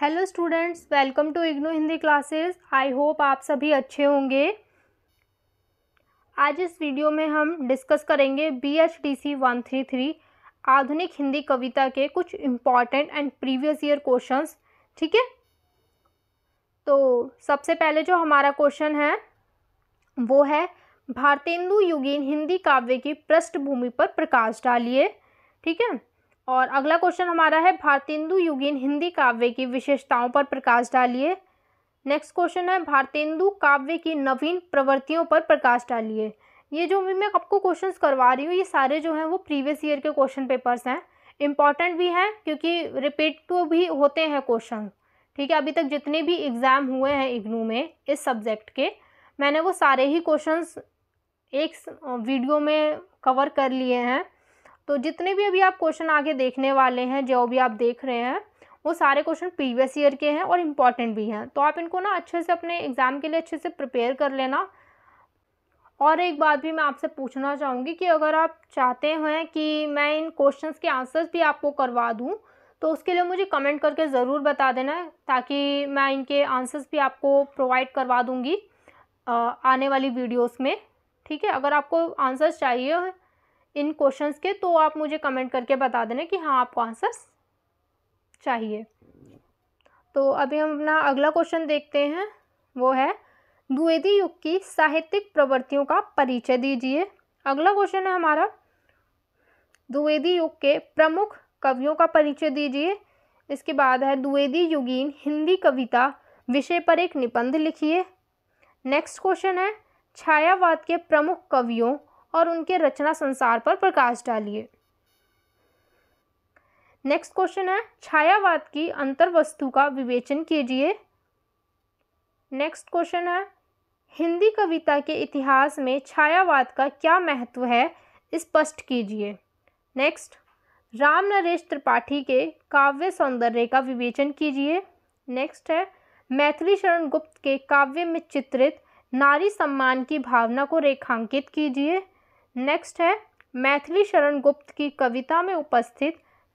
hello students welcome to IGNOU Hindi classes I hope आप सभी अच्छे होंगे आज इस वीडियो में हम डिस्कस करेंगे B H D C one three three आधुनिक हिंदी कविता के कुछ important and previous year questions ठीक है तो सबसे पहले जो हमारा क्वेश्चन है वो है भारतेंदु युगीन हिंदी काव्य की पृष्ठभूमि पर प्रकाश डालिए ठीक है और अगला क्वेश्चन हमारा है भारतेंदु युगीन हिंदी काव्य की विशेषताओं पर प्रकाश डालिए नेक्स्ट क्वेश्चन है भारतेंदु काव्य की नवीन प्रवृत्तियों पर प्रकाश डालिए ये जो भी मैं आपको क्वेश्चंस करवा रही हूँ ये सारे जो हैं वो प्रीवियस ईयर के क्वेश्चन पेपर्स हैं इम्पॉर्टेंट भी हैं क्योंकि रिपीट तो भी होते हैं क्वेश्चन ठीक है अभी तक जितने भी एग्ज़ाम हुए हैं इग्नू में इस सब्जेक्ट के मैंने वो सारे ही क्वेश्चंस एक वीडियो में कवर कर लिए हैं तो जितने भी अभी आप क्वेश्चन आगे देखने वाले हैं जो भी आप देख रहे हैं वो सारे क्वेश्चन प्रीवियस ईयर के हैं और इम्पॉर्टेंट भी हैं तो आप इनको ना अच्छे से अपने एग्ज़ाम के लिए अच्छे से प्रिपेयर कर लेना और एक बात भी मैं आपसे पूछना चाहूँगी कि अगर आप चाहते हैं कि मैं इन क्वेश्चंस के आंसर्स भी आपको करवा दूँ तो उसके लिए मुझे कमेंट करके ज़रूर बता देना ताकि मैं इनके आंसर्स भी आपको प्रोवाइड करवा दूँगी आने वाली वीडियोज़ में ठीक है अगर आपको आंसर्स चाहिए इन क्वेश्चंस के तो आप मुझे कमेंट करके बता देना कि हाँ आपको आंसर्स चाहिए तो अभी हम अपना अगला क्वेश्चन देखते हैं वो है द्वेदी युग की साहित्यिक प्रवृत्तियों का परिचय दीजिए अगला क्वेश्चन है हमारा द्वेदी युग के प्रमुख कवियों का परिचय दीजिए इसके बाद है द्वेदी युगीन हिंदी कविता विषय पर एक निबंध लिखिए नेक्स्ट क्वेश्चन है छायावाद के प्रमुख कवियों और उनके रचना संसार पर प्रकाश डालिए नेक्स्ट क्वेश्चन है छायावाद की अंतर्वस्तु का विवेचन कीजिए नेक्स्ट क्वेश्चन है हिंदी कविता के इतिहास में छायावाद का क्या महत्व है स्पष्ट कीजिए नेक्स्ट राम नरेश त्रिपाठी के काव्य सौंदर्य का विवेचन कीजिए नेक्स्ट है मैथिली शरण गुप्त के काव्य में चित्रित नारी सम्मान की भावना को रेखांकित कीजिए नेक्स्ट है मैथिली शरण गुप्त की कविता में उपस्थित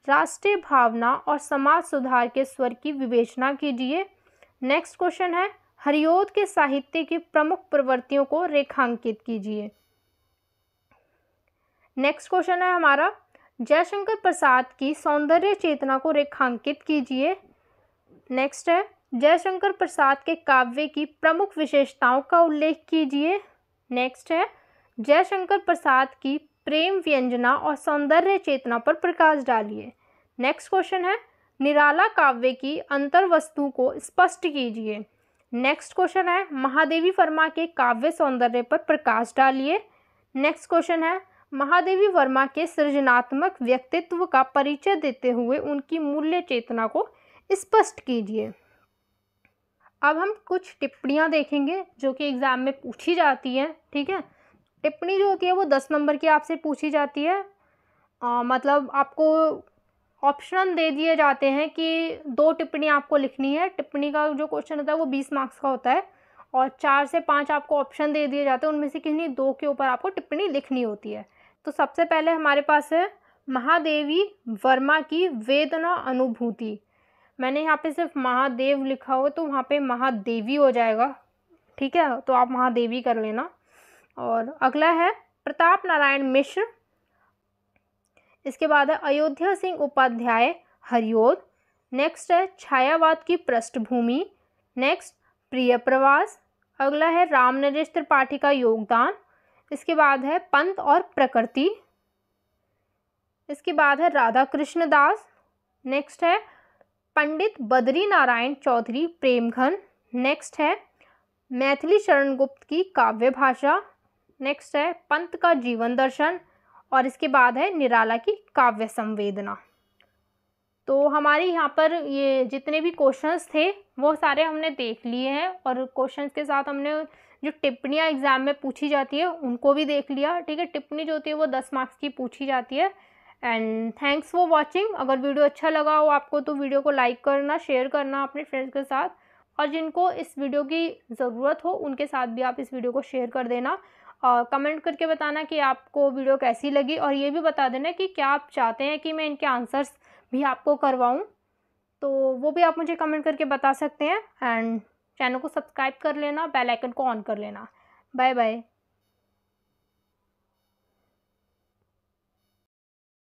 राष्ट्रीय भावना और समाज सुधार के स्वर की विवेचना कीजिए नेक्स्ट क्वेश्चन है हरिओद के साहित्य की प्रमुख प्रवृत्तियों को रेखांकित कीजिए नेक्स्ट क्वेश्चन है हमारा जयशंकर प्रसाद की सौंदर्य चेतना को रेखांकित कीजिए नेक्स्ट है जयशंकर प्रसाद के काव्य की प्रमुख विशेषताओं का उल्लेख कीजिए नेक्स्ट है जयशंकर प्रसाद की प्रेम व्यंजना और सौंदर्य चेतना पर प्रकाश डालिए नेक्स्ट क्वेश्चन है निराला काव्य की अंतर वस्तु को स्पष्ट कीजिए नेक्स्ट क्वेश्चन है महादेवी वर्मा के काव्य सौंदर्य पर प्रकाश डालिए नेक्स्ट क्वेश्चन है महादेवी वर्मा के सृजनात्मक व्यक्तित्व का परिचय देते हुए उनकी मूल्य चेतना को स्पष्ट कीजिए अब हम कुछ टिप्पणियाँ देखेंगे जो कि एग्ज़ाम में पूछी जाती हैं ठीक है टिप्पणी जो होती है वो दस नंबर की आपसे पूछी जाती है आ, मतलब आपको ऑप्शन दे दिए जाते हैं कि दो टिप्पणी आपको लिखनी है टिप्पणी का जो क्वेश्चन होता है वो बीस मार्क्स का होता है और चार से पाँच आपको ऑप्शन दे दिए जाते हैं उनमें से किन्हीं दो के ऊपर आपको टिप्पणी लिखनी होती है तो सबसे पहले हमारे पास है महादेवी वर्मा की वेदना अनुभूति मैंने यहाँ पे सिर्फ महादेव लिखा हो तो वहाँ पे महादेवी हो जाएगा ठीक है तो आप महादेवी कर लेना और अगला है प्रताप नारायण मिश्र इसके बाद है अयोध्या सिंह उपाध्याय हरिओद नेक्स्ट है छायावाद की पृष्ठभूमि नेक्स्ट प्रिय प्रवास अगला है राम नरेश त्रिपाठी का योगदान इसके बाद है पंत और प्रकृति इसके बाद है राधा कृष्ण दास नेक्स्ट है पंडित बद्री नारायण चौधरी प्रेमघन नेक्स्ट है मैथिली शरण गुप्त की काव्य भाषा नेक्स्ट है पंत का जीवन दर्शन और इसके बाद है निराला की काव्य संवेदना तो हमारे यहाँ पर ये जितने भी क्वेश्चंस थे वो सारे हमने देख लिए हैं और क्वेश्चंस के साथ हमने जो टिप्पणियाँ एग्ज़ाम में पूछी जाती है उनको भी देख लिया ठीक है टिप्पणी जो होती है वो दस मार्क्स की पूछी जाती है एंड थैंक्स फॉर वॉचिंग अगर वीडियो अच्छा लगा हो आपको तो वीडियो को लाइक करना शेयर करना अपने फ्रेंड्स के साथ और जिनको इस वीडियो की ज़रूरत हो उनके साथ भी आप इस वीडियो को शेयर कर देना और कमेंट करके बताना कि आपको वीडियो कैसी लगी और ये भी बता देना कि क्या आप चाहते हैं कि मैं इनके आंसर्स भी आपको करवाऊँ तो वो भी आप मुझे कमेंट करके बता सकते हैं एंड चैनल को सब्सक्राइब कर लेना बेल आइकन को ऑन कर लेना बाय बाय